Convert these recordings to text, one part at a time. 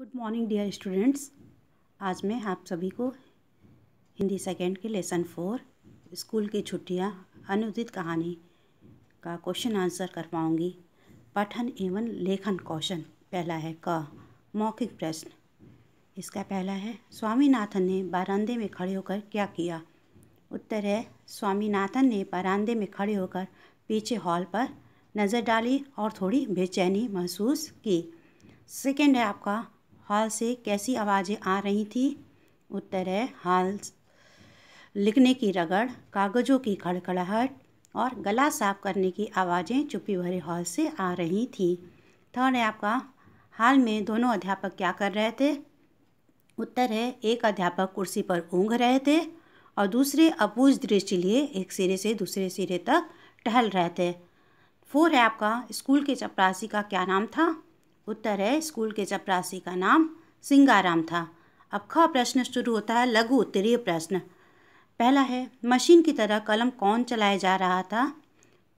good morning dear students आज मैं आप सभी को हिंदी सेकेंड के लेसन फोर स्कूल की छुट्टियां अनुदित कहानी का क्वेश्चन आंसर करवाऊंगी पठन एवं लेखन क्वेश्चन पहला है क मौखिक प्रश्न इसका पहला है स्वामीनाथन ने बारांदे में खड़े होकर क्या किया उत्तर है स्वामीनाथन ने बारांदे में खड़े होकर पीछे हॉल पर नज़र डाली और थोड़ी बेचैनी महसूस की सेकेंड है आपका हॉल से कैसी आवाज़ें आ रही थी उत्तर है हाल लिखने की रगड़ कागज़ों की खड़खड़ाहट और गला साफ करने की आवाज़ें चुप्पी भरे हॉल से आ रही थी थर्ड है आपका हाल में दोनों अध्यापक क्या कर रहे थे उत्तर है एक अध्यापक कुर्सी पर ऊँघ रहे थे और दूसरे अपूज दृष्टि लिए एक सिरे से दूसरे सिरे तक टहल रहे थे फोर है आपका स्कूल के चपरासी का क्या नाम था उत्तर है स्कूल के चपरासी का नाम सिंगाराम था अब ख प्रश्न शुरू होता है लघु उत्तरीय प्रश्न पहला है मशीन की तरह कलम कौन चलाया जा रहा था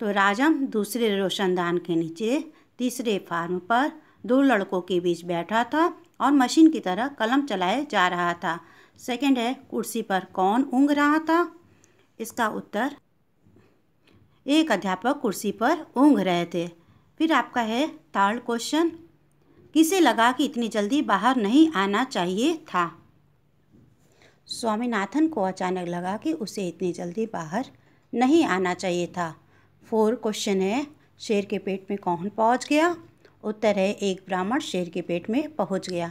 तो राजम दूसरे रोशनदान के नीचे तीसरे फार्म पर दो लड़कों के बीच बैठा था और मशीन की तरह कलम चलाए जा रहा था सेकंड है कुर्सी पर कौन ऊँग रहा था इसका उत्तर एक अध्यापक कुर्सी पर ऊँग रहे थे फिर आपका है थर्ड क्वेश्चन किसे लगा कि इतनी जल्दी बाहर नहीं आना चाहिए था स्वामीनाथन को अचानक लगा कि उसे इतनी जल्दी बाहर नहीं आना चाहिए था फोर क्वेश्चन है शेर के पेट में कौन पहुंच गया उत्तर है एक ब्राह्मण शेर के पेट में पहुंच गया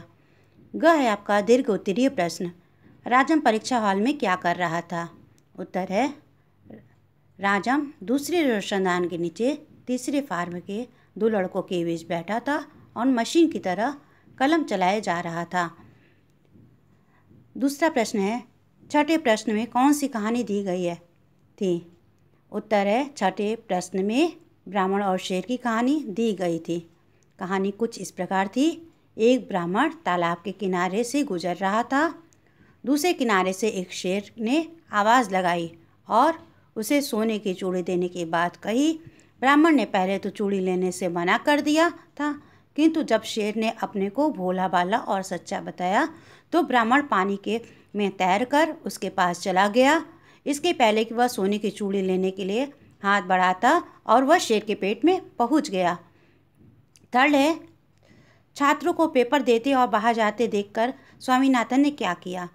ग है आपका दीर्घ उत्तरीय प्रश्न राजम परीक्षा हॉल में क्या कर रहा था उत्तर है राजम दूसरे रोशनदान के नीचे तीसरे फार्म के दो लड़कों के बीच बैठा था और मशीन की तरह कलम चलाया जा रहा था दूसरा प्रश्न है छठे प्रश्न में कौन सी कहानी दी गई है थी उत्तर है छठे प्रश्न में ब्राह्मण और शेर की कहानी दी गई थी कहानी कुछ इस प्रकार थी एक ब्राह्मण तालाब के किनारे से गुजर रहा था दूसरे किनारे से एक शेर ने आवाज़ लगाई और उसे सोने की चूड़ी देने की बात कही ब्राह्मण ने पहले तो चूड़ी लेने से मना कर दिया था किंतु जब शेर ने अपने को भोला भाला और सच्चा बताया तो ब्राह्मण पानी के में तैर कर उसके पास चला गया इसके पहले कि वह सोने की चूड़ी लेने के लिए हाथ बढ़ाता और वह शेर के पेट में पहुंच गया थर्ड है छात्रों को पेपर देते और बाहर जाते देखकर स्वामीनाथन ने क्या किया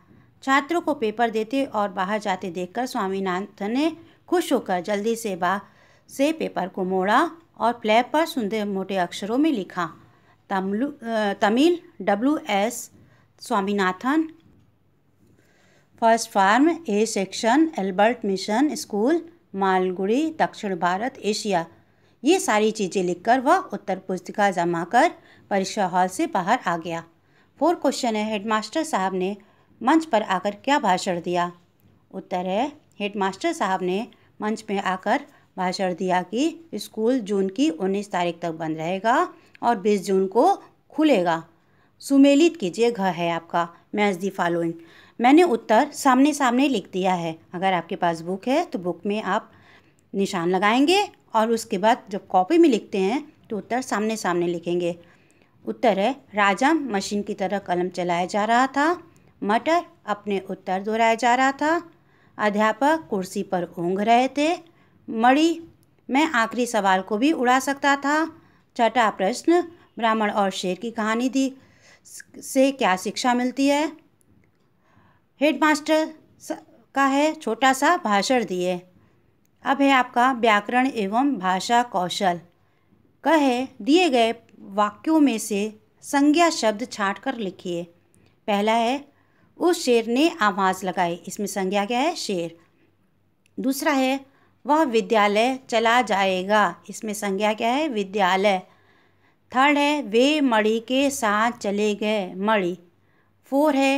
छात्रों को पेपर देते और बाहर जाते देखकर स्वामीनाथन ने खुश होकर जल्दी से बा से पेपर को मोड़ा और प्लेब पर सुंदर मोटे अक्षरों में लिखा Tamil Tamil W S Swaminathan first form A section Albert Mission School Malgudi दक्षिण भारत एशिया ये सारी चीज़ें लिखकर वह उत्तर पुस्तिका जमा कर परीक्षा हॉल से बाहर आ गया फोर क्वेश्चन है हेडमास्टर साहब ने मंच पर आकर क्या भाषण दिया उत्तर है हेडमास्टर साहब ने मंच में आकर भाषण दिया कि स्कूल जून की 19 तारीख तक बंद रहेगा और 20 जून को खुलेगा सुमेलित कीजिए घर है आपका मैच दी फॉलोइंग मैंने उत्तर सामने सामने लिख दिया है अगर आपके पास बुक है तो बुक में आप निशान लगाएंगे और उसके बाद जब कॉपी में लिखते हैं तो उत्तर सामने सामने लिखेंगे उत्तर है राजा मशीन की तरह कलम चलाया जा रहा था मटर अपने उत्तर दोहराया जा रहा था अध्यापक कुर्सी पर ऊँघ रहे थे मणि मैं आखिरी सवाल को भी उड़ा सकता था छठा प्रश्न ब्राह्मण और शेर की कहानी दी से क्या शिक्षा मिलती है हेडमास्टर का है छोटा सा भाषण दिए अब है आपका व्याकरण एवं भाषा कौशल कहे दिए गए वाक्यों में से संज्ञा शब्द छाट कर लिखिए पहला है उस शेर ने आवाज़ लगाई इसमें संज्ञा क्या है शेर दूसरा है वह विद्यालय चला जाएगा इसमें संज्ञा क्या है विद्यालय थर्ड है वे मणि के साथ चले गए मणि फोर है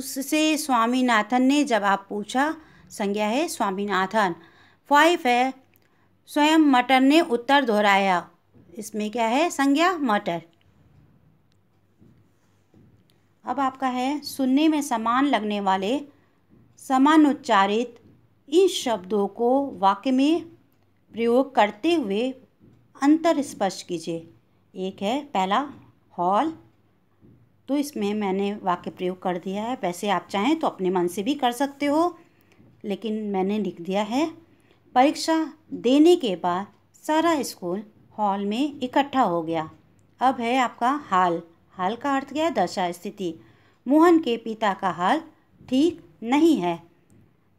उससे स्वामीनाथन ने जवाब पूछा संज्ञा है स्वामीनाथन फाइव है स्वयं मटर ने उत्तर दोहराया इसमें क्या है संज्ञा मटर अब आपका है सुनने में समान लगने वाले समान उच्चारित इन शब्दों को वाक्य में प्रयोग करते हुए अंतर स्पष्ट कीजिए एक है पहला हॉल तो इसमें मैंने वाक्य प्रयोग कर दिया है वैसे आप चाहें तो अपने मन से भी कर सकते हो लेकिन मैंने लिख दिया है परीक्षा देने के बाद सारा स्कूल हॉल में इकट्ठा हो गया अब है आपका हाल हाल का अर्थ क्या है दशा स्थिति मोहन के पिता का हाल ठीक नहीं है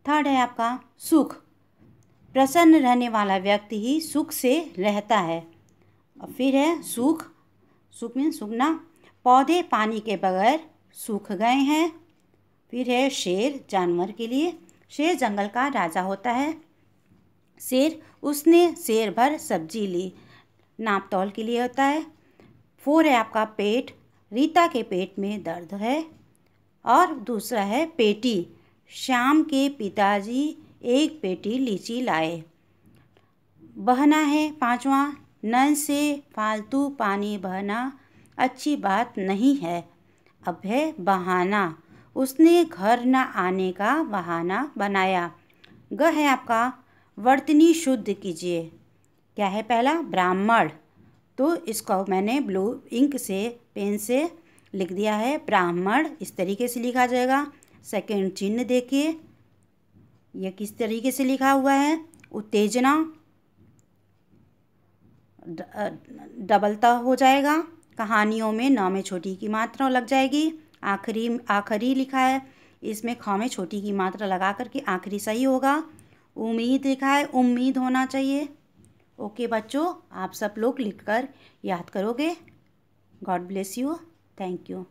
थर्ड है आपका सुख प्रसन्न रहने वाला व्यक्ति ही सुख से रहता है और फिर है सुख सुख में सुखना पौधे पानी के बगैर सूख गए हैं फिर है शेर जानवर के लिए शेर जंगल का राजा होता है शेर उसने शेर भर सब्जी ली नाप तौल के लिए होता है फोर है आपका पेट रीता के पेट में दर्द है और दूसरा है पेटी श्याम के पिताजी एक पेटी लीची लाए बहना है पांचवा नल से फालतू पानी बहना अच्छी बात नहीं है अब है बहाना उसने घर न आने का बहाना बनाया ग है आपका वर्तनी शुद्ध कीजिए क्या है पहला ब्राह्मण तो इसको मैंने ब्लू इंक से पेन से लिख दिया है ब्राह्मण इस तरीके से लिखा जाएगा सेकंड चिन्ह देखिए यह किस तरीके से लिखा हुआ है उत्तेजना डबलता हो जाएगा कहानियों में नौ में छोटी की मात्रा लग जाएगी आखिरी आखिरी लिखा है इसमें ख में छोटी की मात्रा लगा करके आखिरी सही होगा उम्मीद लिखा है उम्मीद होना चाहिए ओके बच्चों आप सब लोग लिखकर याद करोगे God bless you thank you